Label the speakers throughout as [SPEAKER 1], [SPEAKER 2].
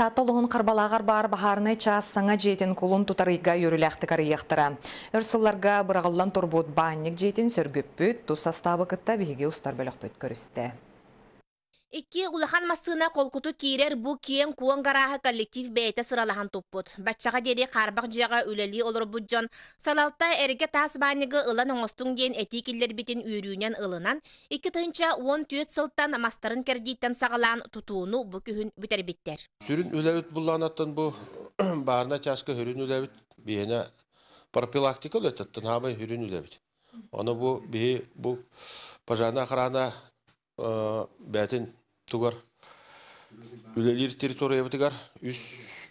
[SPEAKER 1] Татылығын қырбалағар бар бағарыны час саңа жетін тұтарыға тұтарыйға үйріләқті еқтіра. Үрсыларға бұрағылан тұрбуд банник жетін сөргіппіт, тұс астабы кітті бігеге ұстар бүт көрісті. Икки улахан массына колкуту киирер бу киен куон гараһа коллектив бээте сыралахан туппут. Батчаға дери қарбақ жаға үләли олор буджон. Салалта эрге тас баныгы ылан оңостуң дейін эти киллер битин үйрүүнен ылынан, икки тынча 14 сылттан мастарын кердиттен сагалаан тутууну бу күхүн бүтер биттер.
[SPEAKER 2] Сүрін үләвит булланаттан бу баарына чашкы хүрүн үләвит биэне профилактика үләтттен хабай хүрүн Оны бу бе бу пожарна охрана бәтін тугар үлелир территория бытыгар үс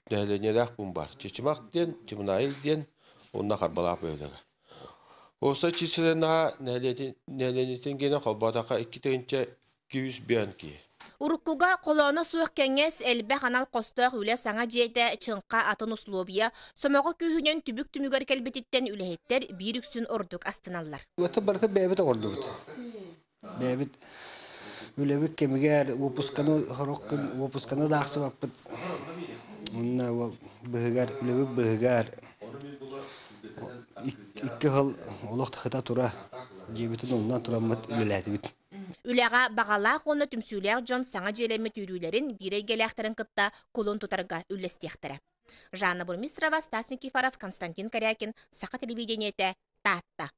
[SPEAKER 2] дәк бұн бар чечимак ден чимнаил ден онна харбалап өйдөгө осы чичилена нәленетен гене холбадака икки тегинче кибис бианки
[SPEAKER 1] Уруккуга колоно суох кеңес элбе ханал костох үле саңа жейте чынка атын условия сомого күйүнөн түбүк түмүгөр келбетиттен үлеһеттер бир үксүн ордук астаналлар.
[SPEAKER 3] Өтө барса бэбит ордук. Бэбит үлебік кемігер выпусканы хорок күн выпусканы дақсы баппыт онна ол быһыгар үлебік быһыгар икки хыл олох хыта тура дебитин оннан тураммыт үлеләтибит
[SPEAKER 1] Үләға бағала қоны түмсүләр жон саңа желеме түйрүләрен бирей геләхтәрен кытта кулын тутарга үлләстәхтәрә. Жанна Бурмистрова, Стасникифаров, Константин Корякин, Саха телевидениеті, Татта.